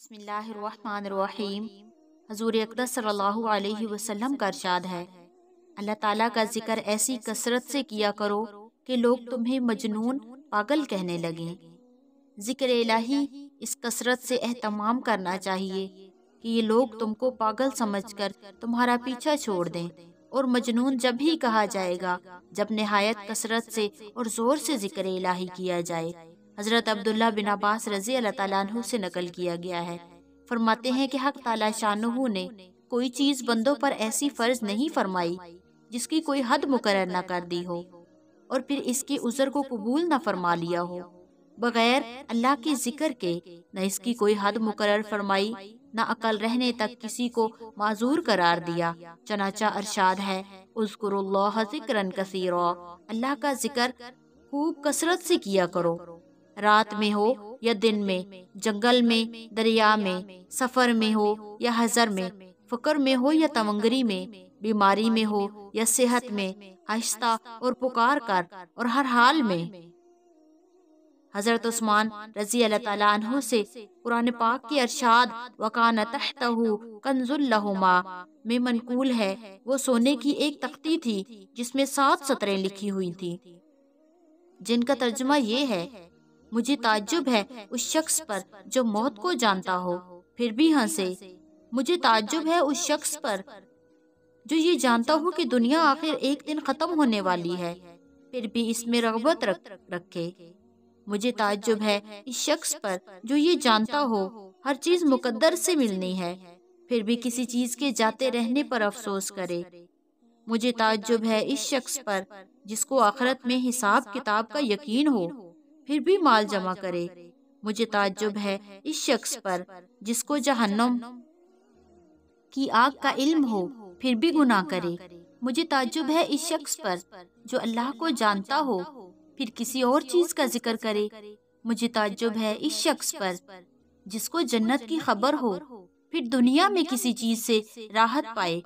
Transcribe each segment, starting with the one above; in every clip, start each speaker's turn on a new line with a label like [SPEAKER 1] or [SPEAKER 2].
[SPEAKER 1] बसमीम हजूर अकदस वसल्लम का इरशाद है अल्लाह ताला का जिक्र ऐसी कसरत से किया करो कि लोग तुम्हें मजनून पागल कहने लगें जिक्र इलाही इस कसरत से अहतमाम करना चाहिए कि ये लोग तुमको पागल समझकर तुम्हारा पीछा छोड़ दें और मजनून जब ही कहा जाएगा जब नहायत कसरत से और ज़ोर से जिक्र इलाही किया जाए हज़रत अब्दुल्ला बिन अब्बास रजी अल्लाह से नकल किया गया है फरमाते हैं कि हक ताला शाहू ने कोई चीज़ बंदों पर ऐसी फ़र्ज नहीं फरमाई जिसकी कोई हद मुकर न कर दी हो और फिर इसके उज़र को कबूल न फरमा लिया हो बगैर अल्लाह के जिक्र के न इसकी कोई हद मुकर फरमाई न अकल रहने तक किसी को माजूर करार दिया चनाचा अरशाद है उसकुर जिक्रन कसीरो अल्लाह का जिक्र खूब कसरत से किया करो रात में हो या दिन में जंगल में दरिया में सफर में हो या हजर में फकर में हो या तवंगरी में बीमारी में हो या सेहत में आहिस्ता और पुकार कर और हर हाल में हजरत उस्मान रजी अल्लाह से कुरान पाक की अरशाद वकान कन्जुल्लहुमा में मनकूल है वो सोने की एक तख्ती थी जिसमें सात सतरें लिखी हुई थी जिनका तर्जमा ये है मुझे ताज्जुब है उस शख्स पर जो मौत को जानता हो फिर भी हंसे हाँ मुझे ताज्जुब है उस शख्स पर जो ये जानता हो कि दुनिया आखिर एक दिन ख़त्म होने वाली है फिर भी इसमें रगबत रख रखे मुझे ताज्जुब है इस शख्स पर जो ये जानता हो हर चीज़ मुकद्दर से मिलनी है फिर भी किसी चीज़ के जाते रहने पर अफसोस करे मुझे ताज्जुब है इस शख्स पर जिसको आखरत में हिसाब किताब का यकीन हो फिर भी माल जमा करे मुझे ताज्जुब है इस शख्स पर जिसको जहन्नम की आग का इल्म हो फिर भी गुनाह करे मुझे ताज्जुब है इस शख्स पर जो अल्लाह को जानता हो फिर किसी और चीज का जिक्र करे मुझे ताज्जुब है इस शख्स पर जिसको जन्नत की खबर हो फिर दुनिया में किसी चीज से राहत पाए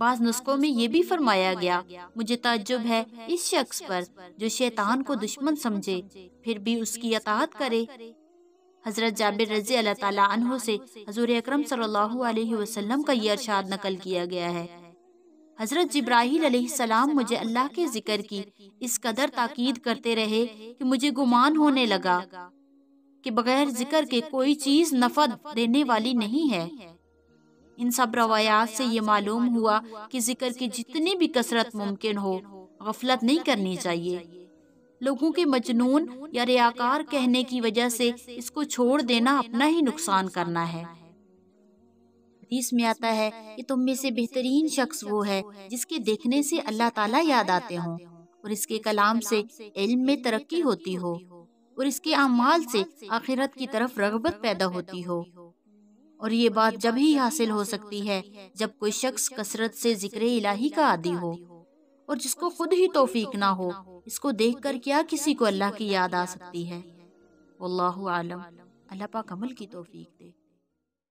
[SPEAKER 1] बाज नुस्खों में ये भी फरमाया गया मुझे ताज्जुब है इस शख्स पर जो शैतान को दुश्मन समझे फिर भी उसकी अतात करे हजरत जाबिर रजी अल्लाह तला से हजूर अक्रम सल्लल्लाहु अलैहि वसल्लम का ये अरशाद नकल किया गया है हजरत जब्राहील सलाम मुझे अल्लाह के जिक्र की इस कदर ताकीद करते रहे कि मुझे गुमान होने लगा कि बगैर जिक्र के कोई चीज़ नफद देने वाली नहीं है इन सब रवायात से ये मालूम हुआ कि जिक्र की जितनी भी कसरत मुमकिन हो गफलत नहीं करनी चाहिए लोगों के मजनून या रियाकार कहने की वजह से इसको छोड़ देना अपना ही नुकसान करना है हदीस में आता है कि तुम में से बेहतरीन शख्स वो है जिसके देखने से अल्लाह ताला याद आते हों और इसके कलाम से इल्म में तरक्की होती हो और इसके अमाल से आखिरत की तरफ रगबत पैदा होती हो और ये बात जब ही हासिल हो सकती है जब कोई शख्स कसरत से जिक्र इलाही का आदि हो और जिसको खुद ही तोफीक ना हो इसको देखकर क्या किसी को अल्लाह की याद आ सकती है अल्लाह आलम अल्लाह पाक अमल की तोफीक दे